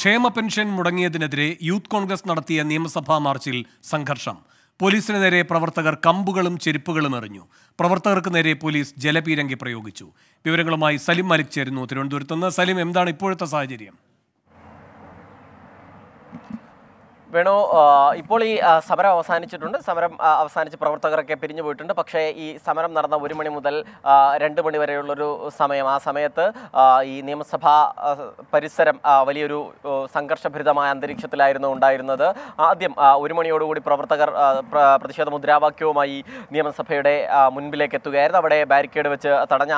ക്ഷേമ pension മുടങ്ങിയതിനെതിരെ youth Congress നടത്തിയ നിയമസഭാ മാർച്ചിൽ സംഘർഷം പോലീസിന് നേരെ പ്രവർത്തകർ കമ്പുകളും ചെരുപ്പുകളും എറിഞ്ഞു പ്രവർത്തകർക്ക് നേരെ പോലീസ് ജലപീരങ്കി പ്രയോഗിച്ചു വിവരങ്ങളുമായി സലിം മലിക് ചേരുന്നു തിരുവനന്തപുരത്ത് നിന്ന് സലിം എന്താണ് ഇപ്പോഴത്തെ സാഹചര്യം വേണു ഇപ്പോൾ ഈ സമരം അവസാനിച്ചിട്ടുണ്ട് സമരം അവസാനിച്ച് പ്രവർത്തകരൊക്കെ പിരിഞ്ഞു പോയിട്ടുണ്ട് പക്ഷേ ഈ സമരം നടന്ന ഒരു മണി മുതൽ രണ്ട് മണി വരെയുള്ളൊരു സമയം ആ സമയത്ത് ഈ നിയമസഭാ പരിസരം വലിയൊരു സംഘർഷഭരിതമായ അന്തരീക്ഷത്തിലായിരുന്നു ഉണ്ടായിരുന്നത് ആദ്യം ഒരു മണിയോടുകൂടി പ്രവർത്തകർ പ്രതിഷേധ മുദ്രാവാക്യവുമായി നിയമസഭയുടെ മുൻപിലേക്ക് എത്തുകയായിരുന്നു അവിടെ ബാരിക്കേഡ് വെച്ച് തടഞ്ഞ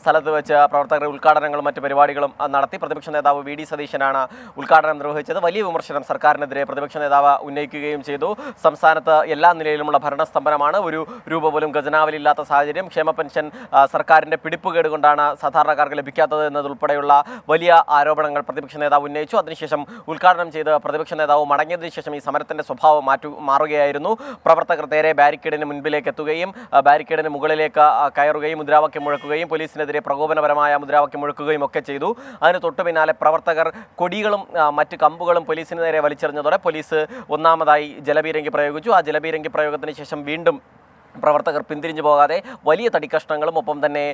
സ്ഥലത്ത് വെച്ച് പ്രവർത്തകരുടെ ഉദ്ഘാടനങ്ങളും മറ്റ് പരിപാടികളും നടത്തി പ്രതിപക്ഷ നേതാവ് വി ഡി സതീശനാണ് ഉദ്ഘാടനം നിർവഹിച്ചത് വലിയ വിമർശനം സർക്കാരിനെതിരെ പ്രതിപക്ഷ നേതാവ് ഉന്നയിക്കുകയും ചെയ്തു സംസ്ഥാനത്ത് എല്ലാ നിലയിലുമുള്ള ഭരണസ്തംഭനമാണ് ഒരു രൂപ പോലും ഖജനാവിലില്ലാത്ത സാഹചര്യം ക്ഷേമ പെൻഷൻ സർക്കാരിൻ്റെ പിടിപ്പുകേട് കൊണ്ടാണ് സാധാരണക്കാർക്ക് ലഭിക്കാത്തത് എന്നതുൾപ്പെടെയുള്ള വലിയ ആരോപണങ്ങൾ പ്രതിപക്ഷ നേതാവ് ഉന്നയിച്ചു അതിനുശേഷം ഉദ്ഘാടനം ചെയ്ത് പ്രതിപക്ഷ നേതാവ് മടങ്ങിയതിനു ശേഷം ഈ സമരത്തിൻ്റെ സ്വഭാവം മാറ്റു മാറുകയായിരുന്നു പ്രവർത്തകർ നേരെ ബാരിക്കേഡിന് മുൻപിലേക്ക് എത്തുകയും ബാരിക്കേഡിന് മുകളിലേക്ക് കയറുകയും മുദ്രാവാക്യം മുഴക്കുകയും പോലീസിനെതിരെ പ്രകോപനപരമായ മുദ്രാവാക്യം മുഴക്കുകയും ഒക്കെ ചെയ്തു അതിന് തൊട്ടു പിന്നാലെ പ്രവർത്തകർ കൊടികളും മറ്റ് കമ്പുകളും പോലീസിന് നേരെ വലിച്ചെറിഞ്ഞതോടെ പോലീസ് ഒന്നാമതായി ജലപീരങ്കി പ്രയോഗിച്ചു ആ ജലപീരങ്കി പ്രയോഗത്തിന് ശേഷം വീണ്ടും പ്രവർത്തകർ പിന്തിരിഞ്ഞു പോകാതെ വലിയ തടിക്കഷ്ണങ്ങളും ഒപ്പം തന്നെ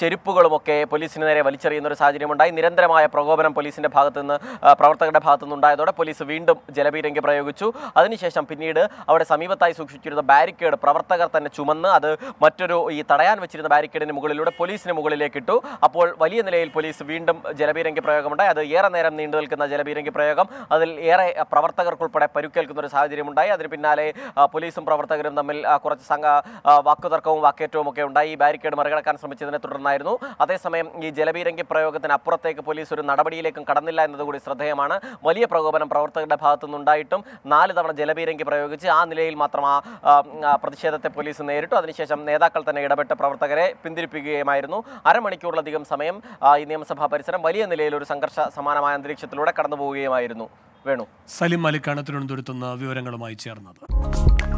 ചെരുപ്പുകളുമൊക്കെ പോലീസിന് നേരെ വലിച്ചെറിയുന്ന ഒരു സാഹചര്യമുണ്ടായി നിരന്തരമായ പ്രകോപനം പോലീസിൻ്റെ ഭാഗത്തു നിന്ന് പ്രവർത്തകരുടെ ഭാഗത്തുനിന്ന് ഉണ്ടായതോടെ പോലീസ് വീണ്ടും ജലപീരങ്കി പ്രയോഗിച്ചു അതിനുശേഷം പിന്നീട് അവിടെ സമീപത്തായി സൂക്ഷിച്ചിരുന്ന ബാരിക്കേഡ് പ്രവർത്തകർ തന്നെ ചുമന്ന് അത് മറ്റൊരു ഈ തടയാൻ വെച്ചിരുന്ന ബാരിക്കേഡിന് മുകളിലൂടെ പോലീസിന് മുകളിലേക്ക് ഇട്ടു അപ്പോൾ വലിയ നിലയിൽ പോലീസ് വീണ്ടും ജലപീരങ്കി പ്രയോഗമുണ്ടായി അത് ഏറെ നേരം നീണ്ടു നിൽക്കുന്ന ജലപീരങ്കി പ്രയോഗം അതിൽ ഏറെ പ്രവർത്തകർക്കുൾപ്പെടെ പരുക്കേൽക്കുന്ന ഒരു സാഹചര്യമുണ്ടായി അതിന് പിന്നാലെ പോലീസും പ്രവർത്തകരും തമ്മിൽ കുറച്ച് സംഘ വാക്കുതർക്കവും വാക്കേറ്റവും ഒക്കെ ഉണ്ടായി ഈ ബാരിക്കേഡ് മറികടക്കാൻ ശ്രമിച്ചതിനെ തുടർന്നായിരുന്നു അതേസമയം ഈ ജലപീരങ്കി പ്രയോഗത്തിന് അപ്പുറത്തേക്ക് പോലീസ് ഒരു നടപടിയിലേക്കും കടന്നില്ല എന്നതുകൂടി ശ്രദ്ധേയമാണ് വലിയ പ്രകോപനം പ്രവർത്തകരുടെ ഭാഗത്തു നിന്നുണ്ടായിട്ടും നാല് തവണ ജലപീരങ്കി പ്രയോഗിച്ച് ആ നിലയിൽ മാത്രം ആ പ്രതിഷേധത്തെ പോലീസ് നേരിട്ടു അതിനുശേഷം നേതാക്കൾ തന്നെ ഇടപെട്ട് പ്രവർത്തകരെ പിന്തിരിപ്പിക്കുകയുമായിരുന്നു അരമണിക്കൂറിലധികം സമയം ഈ നിയമസഭാ പരിസരം വലിയ നിലയിൽ ഒരു സംഘർഷ സമാനമായ അന്തരീക്ഷത്തിലൂടെ കടന്നു വേണു സലിം മലിക്കാണ് തിരുവനന്തപുരത്തുനിന്ന് വിവരങ്ങളുമായി ചേർന്നത്